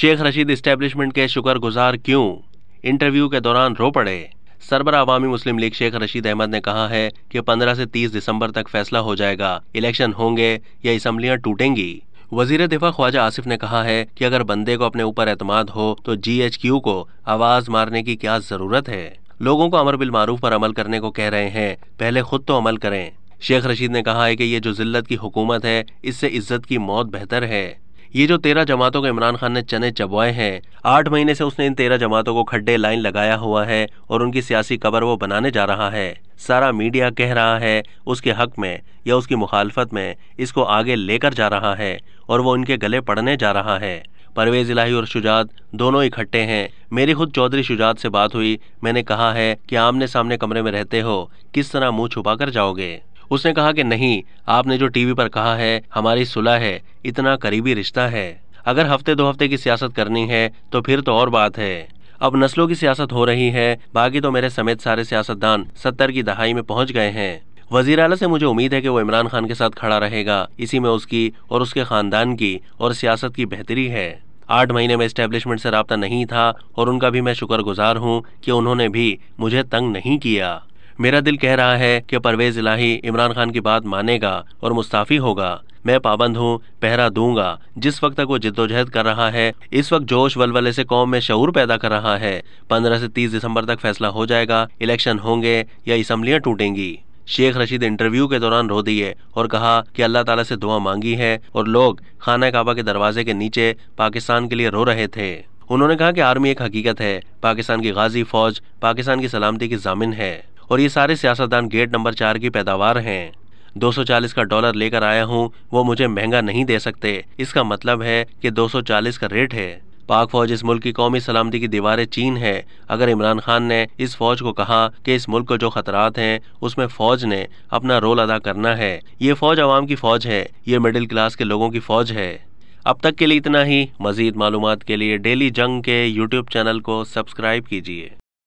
Sheikh Rashid establishment के शुक्र गुजार क्यों इंटरव्यू के दौरान रो पड़े सरबरा अवामी मुस्लिम लीग शेख रशीद अहमद ने कहा है कि 15 से 30 दिसंबर तक फैसला हो जाएगा इलेक्शन होंगे या इसम्बलियाँ टूटेंगी वजीर दिफा ख्वाजा आसिफ ने कहा है कि अगर बंदे को अपने ऊपर एतमाद हो तो जी को आवाज मारने की क्या जरूरत है लोगों को अमर बिल मारूफ पर अमल करने को कह रहे हैं पहले खुद तो अमल करें शेख रशीद ने कहा है कि ये जो जिल्लत की हुकूमत है इससे इज्जत की मौत बेहतर है ये जो तेरह जमातों को इमरान खान ने चने चबवाए हैं आठ महीने से उसने इन तेरह जमातों को खड्डे लाइन लगाया हुआ है और उनकी सियासी कबर वो बनाने जा रहा है सारा मीडिया कह रहा है उसके हक में या उसकी मुखालफत में इसको आगे लेकर जा रहा है और वो इनके गले पड़ने जा रहा है परवेज इलाही और शुजात दोनों इकट्ठे हैं मेरी खुद चौधरी शुजात से बात हुई मैंने कहा है कि आमने सामने कमरे में रहते हो किस तरह मुंह छुपा कर जाओगे उसने कहा कि नहीं आपने जो टीवी पर कहा है हमारी सुलह है इतना करीबी रिश्ता है अगर हफ्ते दो हफ्ते की सियासत करनी है तो फिर तो और बात है अब नस्लों की सियासत हो रही है बाकी तो मेरे समेत सारे सियासतदान सत्तर की दहाई में पहुंच गए हैं वजीर अला से मुझे उम्मीद है कि वो इमरान खान के साथ खड़ा रहेगा इसी में उसकी और उसके खानदान की और सियासत की बेहतरी है आठ महीने में इस्टेब्लिशमेंट से रबता नहीं था और उनका भी मैं शुक्रगुजार हूँ कि उन्होंने भी मुझे तंग नहीं किया मेरा दिल कह रहा है कि परवेज इलाही इमरान खान की बात मानेगा और मुस्ताफी होगा मैं पाबंद हूँ पहरा दूंगा जिस वक्त तक वो जिद्दोजहद कर रहा है इस वक्त जोश वलवले से कौम में शूर पैदा कर रहा है पंद्रह से तीस दिसंबर तक फैसला हो जाएगा इलेक्शन होंगे या इसम्बलियाँ टूटेंगी शेख रशीद इंटरव्यू के दौरान रो दिए और कहा कि अल्लाह ताला से दुआ मांगी है और लोग खाना काबा के दरवाजे के नीचे पाकिस्तान के लिए रो रहे थे उन्होंने कहा कि आर्मी एक हकीकत है पाकिस्तान की गाजी फौज पाकिस्तान की सलामती की जामिन है और ये सारे सियासतदान गेट नंबर चार की पैदावार हैं 240 का डॉलर लेकर आया हूँ वो मुझे महंगा नहीं दे सकते इसका मतलब है कि 240 का रेट है पाक फौज इस मुल्क की कौमी सलामती की दीवारें चीन है अगर इमरान खान ने इस फौज को कहा कि इस मुल्क को जो खतरात हैं उसमें फौज ने अपना रोल अदा करना है ये फौज आवाम की फौज है ये मिडिल क्लास के लोगों की फौज है अब तक के लिए इतना ही मजीद मालूम के लिए डेली जंग के यूट्यूब चैनल को सब्सक्राइब कीजिए